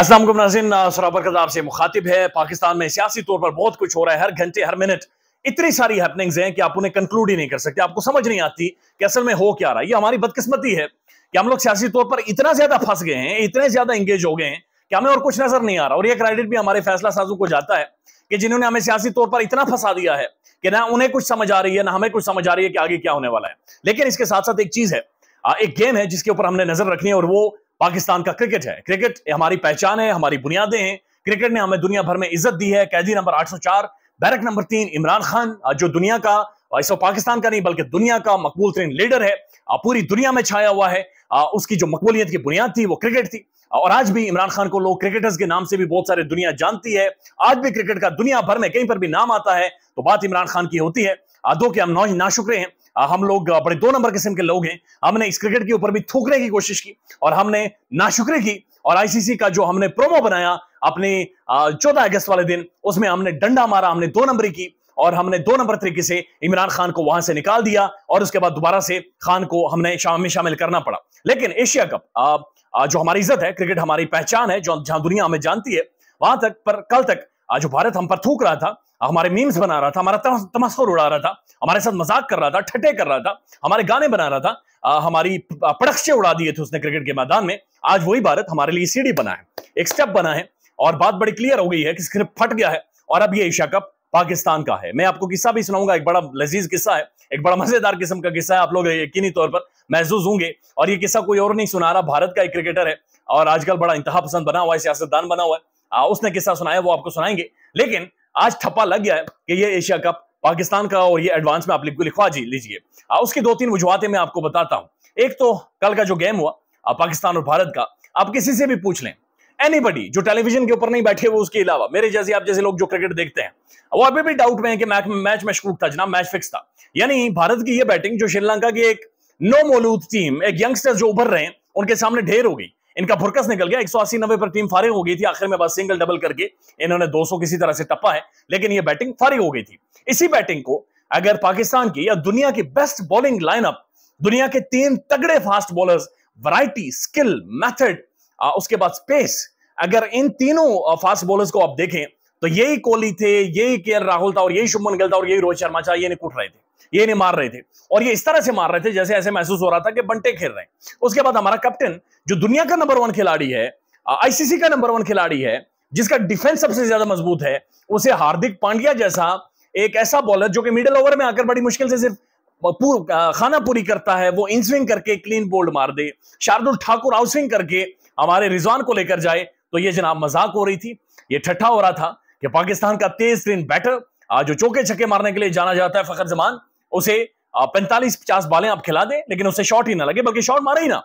असलम नाजिन सराबर कदाब से मुखातिब है पाकिस्तान में सियासी तौर पर बहुत कुछ हो रहा है हर घंटे हर मिनट इतनी सारी हैपनिंग्स हैं कि आप उन्हें कंक्लूड ही नहीं कर सकते आपको समझ नहीं आती कि असल में हो क्या रहा है ये हमारी बदकिस्मती है कि हम लोग सियासी तौर पर इतना ज्यादा फंस गए हैं इतने ज्यादा इंगेज हो गए हैं कि हमें और कुछ नजर नहीं आ रहा और ये क्रेडिट भी हमारे फैसला साजू को जाता है कि जिन्होंने हमें सियासी तौर पर इतना फंसा दिया है कि ना उन्हें कुछ समझ आ रही है ना हमें कुछ समझ आ रही है कि आगे क्या होने वाला है लेकिन इसके साथ साथ एक चीज है एक गेम है जिसके ऊपर हमने नजर रखनी है और वो पाकिस्तान का क्रिकेट है क्रिकेट हमारी पहचान है हमारी बुनियादें हैं क्रिकेट ने हमें दुनिया भर में इज्जत दी है कैदी नंबर 804 बैरक नंबर तीन इमरान खान जो दुनिया का इस वक्त पाकिस्तान का नहीं बल्कि दुनिया का मकबूल तरीन लीडर है पूरी दुनिया में छाया हुआ है उसकी जो मकबूलियत की बुनियाद थी वो क्रिकेट थी और आज भी इमरान खान को लोग क्रिकेटर्स के नाम से भी बहुत सारी दुनिया जानती है आज भी क्रिकेट का दुनिया भर में कहीं पर भी नाम आता है तो बात इमरान खान की होती है दो के हम नौ नाशुक्रे हैं हम लोग बड़े दो नंबर किस्म के लोग हैं हमने इस क्रिकेट के ऊपर भी थूकने की कोशिश की और हमने नाशुक्री की और आईसीसी का जो हमने प्रोमो बनाया अपने चौदह अगस्त वाले दिन उसमें हमने डंडा मारा हमने दो नंबरी की और हमने दो नंबर तरीके से इमरान खान को वहां से निकाल दिया और उसके बाद दोबारा से खान को हमने शाम शामिल करना पड़ा लेकिन एशिया कप जो हमारी इज्जत है क्रिकेट हमारी पहचान है जो जहां दुनिया हमें जानती है वहां तक पर कल तक जो भारत हम पर थूक रहा था हमारे मीम्स बना रहा था हमारा तमस्कुर उड़ा रहा था हमारे साथ मजाक कर रहा था ठटे कर रहा था हमारे गाने बना रहा था आ, हमारी पड़क्षे उड़ा दिए थे उसने क्रिकेट के मैदान में आज वही भारत हमारे लिए सीढ़ी बना है एक स्टेप बना है और बात बड़ी क्लियर हो गई है कि स्क्रिप्ट फट गया है और अब ये एशिया कप पाकिस्तान का है मैं आपको किस्सा भी सुनाऊंगा एक बड़ा लजीज किस्सा है एक बड़ा मजेदार किस्म का किस्सा है आप लोग यकीनी तौर पर महसूस होंगे और ये किस्सा कोई और नहीं सुना रहा भारत का एक क्रिकेटर है और आजकल बड़ा इंतहा पसंद बना हुआ है सियासतदान बना हुआ है आ, उसने किस्सा सुनाया वो आपको सुनाएंगे लेकिन आज थप्पा लग गया है कि ये एशिया कप पाकिस्तान का और ये एडवांस में आप लिखवा जी लीजिए उसकी दो तीन वजुहतें मैं आपको बताता हूं एक तो कल का जो गेम हुआ पाकिस्तान और भारत का आप किसी से भी पूछ लें एनीबडी जो टेलीविजन के ऊपर नहीं बैठे वो उसके अलावा मेरे जैसे आप जैसे लोग जो क्रिकेट देखते हैं वो अभी भी डाउट में है कि मैच मैच मशकूक था जना मैच फिक्स था यानी भारत की ये बैटिंग जो श्रीलंका की एक नो मोलूद टीम एक यंगस्टर जो उभर रहे हैं उनके सामने ढेर हो गई इनका भुरकस निकल गया एक सौ अस्सी नब्बे पर टीम फारिग हो गई थी आखिर में बस सिंगल डबल करके इन्होंने 200 किसी तरह से टप्पा है लेकिन ये बैटिंग फारिग हो गई थी इसी बैटिंग को अगर पाकिस्तान की या दुनिया की बेस्ट बॉलिंग लाइनअप दुनिया के तीन तगड़े fast bowlers variety skill method उसके बाद स्पेस अगर इन तीनों फास्ट बॉलर्स को आप देखें तो यही कोहली थे यही के राहुल था और यही शुभमन गिल था और यही रोहित शर्मा चाहिए ये निकुट रहे थे ये नहीं मार रहे थे और ये इस तरह से मार रहे थे जैसे ऐसे महसूस हो रहा था कि बंटे खेल रहे हैं उसके बाद हमारा कैप्टन जो दुनिया का नंबर वन खिलाड़ी है आईसीसी का नंबर वन खिलाड़ी है जिसका डिफेंस सबसे ज्यादा मजबूत है उसे हार्दिक पांड्या जैसा एक ऐसा बॉलर जो कि मिडिल ओवर में आकर बड़ी मुश्किल से सिर्फ पूर, खाना पूरी करता है वो इनस्विंग करके क्लीन बोल्ड मार दे शार्दुल ठाकुर आउटस्विंग करके हमारे रिजवान को लेकर जाए तो ये जनाब मजाक हो रही थी ये ठट्ठा हो रहा था कि पाकिस्तान का तेज तरीन बैटर आज जो चौके छक्के मारने के लिए जाना जाता है फखर जमान उसे पैंतालीस पचास बालें आप खिला दें लेकिन उसे शॉट ही ना लगे बल्कि शॉट मारे ही ना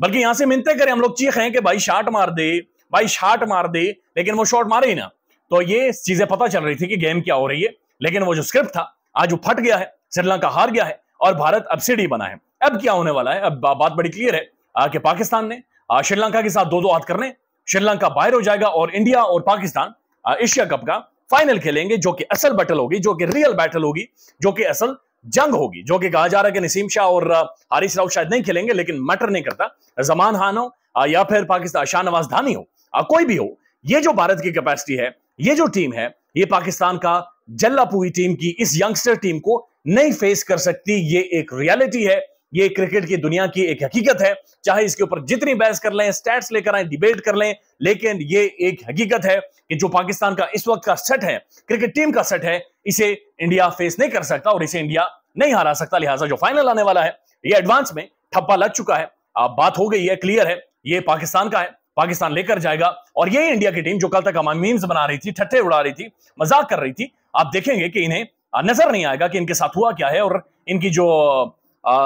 बल्कि यहां से मिनते करें हम लोग चीख हैं कि भाई शाट मार दे भाई शाट मार दे लेकिन वो शॉट मारे ही ना तो ये चीजें पता चल रही थी कि गेम क्या हो रही है लेकिन वो जो स्क्रिप्ट था आज वो फट गया है श्रीलंका हार गया है और भारत अब सीढ़ी बना है अब क्या होने वाला है अब बा, बात बड़ी क्लियर है कि पाकिस्तान ने श्रीलंका के साथ दो दो हाथ करने श्रीलंका बाहर हो जाएगा और इंडिया और पाकिस्तान एशिया कप का फाइनल खेलेंगे जो कि असल बैटल होगी जो कि रियल बैटल होगी जो कि असल जंग होगी जो कि कहा जा रहा है कि नसीम शाह और हारिस राव शायद नहीं खेलेंगे लेकिन मैटर नहीं करता जमान खान हो या फिर पाकिस्तान शाह नवाज धानी हो कोई भी हो ये जो भारत की कैपेसिटी है ये जो टीम है ये पाकिस्तान का जल्लापुई टीम की इस यंगस्टर टीम को नहीं फेस कर सकती ये एक रियलिटी है ये क्रिकेट की दुनिया की एक हकीकत है चाहे इसके ऊपर जितनी बहस कर लें स्टैट्स लेकर आए डिबेट कर लें लेकिन ये एक हकीकत है कि जो पाकिस्तान का इस वक्त का सेट है क्रिकेट टीम का सेट है इसे इंडिया फेस नहीं कर सकता और इसे इंडिया नहीं हरा सकता लिहाजा जो फाइनल आने वाला है ये एडवांस में ठप्पा लग चुका है आप बात हो गई है क्लियर है ये पाकिस्तान का है पाकिस्तान लेकर जाएगा और यही इंडिया की टीम जो कल तक हमारी मीम्स बना रही थी ठट्ठे उड़ा रही थी मजाक कर रही थी आप देखेंगे कि इन्हें नजर नहीं आएगा कि इनके साथ हुआ क्या है और इनकी जो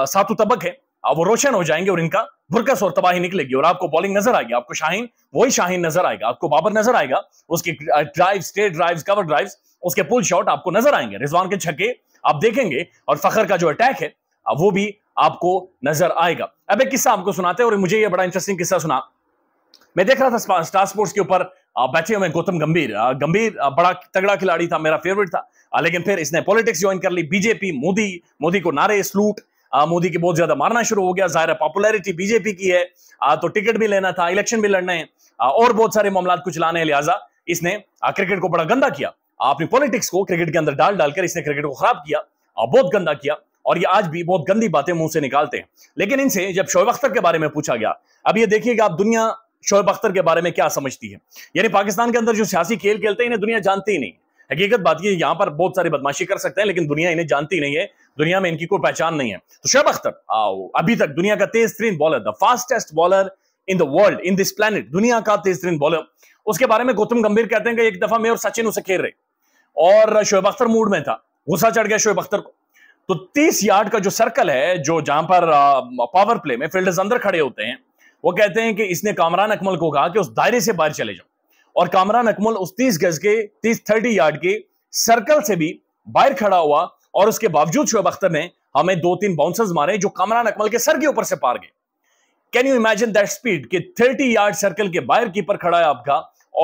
सातु तबक है वो रोशन हो जाएंगे और इनका भुरकस और तबाही निकलेगी और आपको बॉलिंग नजर आएगी आपको शाहीन वही शाहीन नजर आएगा आपको बाबर नजर आएगा उसके drive straight drive cover drive उसके पुल शॉट आपको नजर आएंगे रिजवान के छक्के आप देखेंगे और फखर का जो अटैक है वो भी आपको नजर आएगा अब एक किस्सा आपको सुनाते हैं और मुझे ये बड़ा इंटरेस्टिंग किस्सा सुना मैं देख रहा था स्टार स्पोर्ट्स के ऊपर बैठे हुए गौतम गंभीर गंभीर बड़ा तगड़ा खिलाड़ी था मेरा फेवरेट था लेकिन फिर इसने पॉलिटिक्स ज्वाइन कर ली बीजेपी मोदी मोदी को नारे स्लूट मोदी की बहुत ज्यादा मारना शुरू हो गया जाहिर है पॉपुलरिटी बीजेपी की है आ, तो टिकट भी लेना था इलेक्शन भी लड़ना है और बहुत सारे मामला कुछ लाने हैं लिहाजा इसने क्रिकेट को बड़ा गंदा किया अपनी पॉलिटिक्स को क्रिकेट के अंदर डाल डालकर इसने क्रिकेट को खराब किया बहुत गंदा किया और ये आज भी बहुत गंदी बातें मुंह से निकालते हैं लेकिन इनसे जब शोएब अख्तर के बारे में पूछा गया अब ये देखिएगा आप दुनिया शोएब अख्तर के बारे में क्या समझती है यानी पाकिस्तान के अंदर जो सियासी खेल खेलते हैं इन्हें दुनिया जानती ही नहीं हकीकत बात यह यहां पर बहुत सारी बदमाशी कर सकते हैं लेकिन दुनिया इन्हें जानती नहीं है दुनिया में इनकी कोई पहचान नहीं है तो शोएब अख्तर आओ अभी तक दुनिया का तेज तरीन bowler the fastest bowler in the world in this plan दुनिया का तेज तरीन बॉलर उसके बारे में गौतम गंभीर कहते हैं कि एक दफा मैं और सचिन उसे खेल रहे और शोएब अख्तर मूड में था गुस्सा चढ़ गया शोएब अख्तर को तो तीस यार्ड का जो सर्कल है जो जहां पर पावर प्ले में फील्डर्स अंदर खड़े होते हैं वो कहते हैं कि इसने कामरान अकमल को कहा कि उस दायरे से बाहर चले जाओ और कामरान अकमल उस तीस गज के तीस थर्टी यार्ड के सर्कल से भी बाहर खड़ा हुआ और उसके बावजूद शुएब अख्तर ने हमें दो तीन बाउंसर्स मारे जो कामरान अकमल के सर के ऊपर से पार गए can you imagine that speed कि 30 यार्ड सर्कल के बाहर कीपर खड़ा है आपका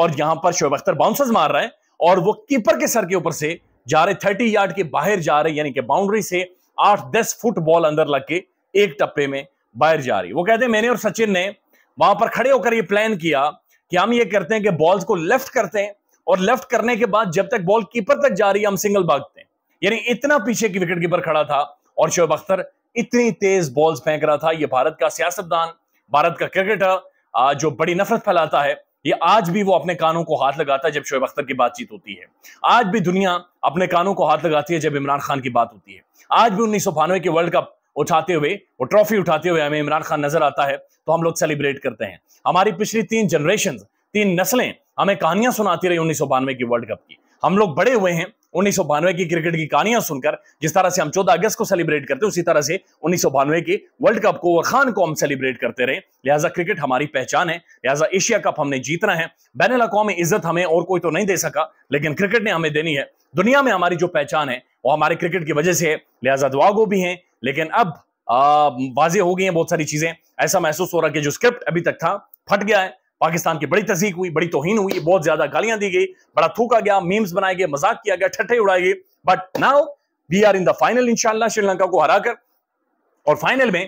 और यहां पर शोएब अख्तर बाउंसर्स मार रहे हैं और वो कीपर के सर के ऊपर से जा रहे थर्टी यार्ड के बाहर जा रहे यानी कि बाउंड्री से आठ दस फुट बॉल अंदर लग के एक टप्पे में बाहर जा रही वो कहते हैं मैंने और सचिन ने वहां पर खड़े होकर ये प्लान किया कि हम ये करते हैं कि बॉल्स को लेफ्ट करते हैं और लेफ्ट करने के बाद जब तक बॉल कीपर तक जा रही है हम सिंगल भागते हैं यानी इतना पीछे की विकेट कीपर खड़ा था और शोएब अख्तर इतनी तेज बॉल्स फेंक रहा था ये भारत का सियासतदान भारत का क्रिकेटर जो बड़ी नफरत फैलाता है ये आज भी वो अपने कानों को हाथ लगाता है जब शोएब अख्तर की बातचीत होती है आज भी दुनिया अपने कानों को हाथ लगाती है जब इमरान खान की बात होती है आज भी उन्नीस के वर्ल्ड कप उठाते हुए वो ट्रॉफी उठाते हुए हमें इमरान खान नजर आता है तो हम लोग सेलिब्रेट करते हैं हमारी पिछली तीन जनरेशन तीन नस्लें हमें कहानियां सुनाती रही उन्नीस की वर्ल्ड कप की हम लोग बड़े हुए हैं उन्नीस की क्रिकेट की कहानियां सुनकर जिस तरह से हम 14 अगस्त को सेलिब्रेट करते हैं उसी तरह से उन्नीस के वर्ल्ड कप को और खान को हम सेलिब्रेट करते रहे लिहाजा क्रिकेट हमारी पहचान है लिहाजा एशिया कप हमने जीतना है बैन अवी इज्जत हमें और कोई तो नहीं दे सका लेकिन क्रिकेट ने हमें देनी है दुनिया में हमारी जो पहचान है वो हमारे क्रिकेट की वजह से है लिहाजा दुआगो भी हैं लेकिन अब वाजे हो गई हैं बहुत सारी चीजें ऐसा महसूस हो रहा है कि जो स्क्रिप्ट अभी तक था फट गया है पाकिस्तान की बड़ी तस्दीक हुई बड़ी तोहन हुई बहुत ज्यादा गालियां दी गई बड़ा थूका गया मीम्स बनाए गए मजाक किया गया ठट्ठे उड़ाए गए but now we are in the final इंशाला श्रीलंका को हरा कर और फाइनल में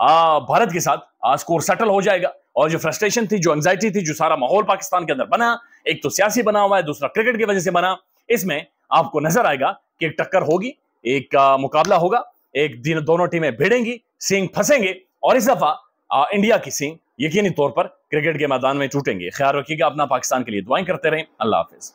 आ, भारत के साथ आ, स्कोर सेटल हो जाएगा और जो फ्रस्ट्रेशन थी जो एंग्जाइटी थी जो सारा माहौल पाकिस्तान के अंदर बना एक तो सियासी बना हुआ है दूसरा क्रिकेट की वजह से बना इसमें आपको नजर आएगा कि एक टक्कर होगी एक आ, मुकाबला होगा एक दिन दोनों टीमें भिड़ेंगी सिंह फंसेंगे और इस दफा आ, इंडिया की सिंह यकीनी तौर पर क्रिकेट के मैदान में टूटेंगे ख्याल रखिएगा अपना पाकिस्तान के लिए दुआएं करते रहें अल्लाह हाफिज़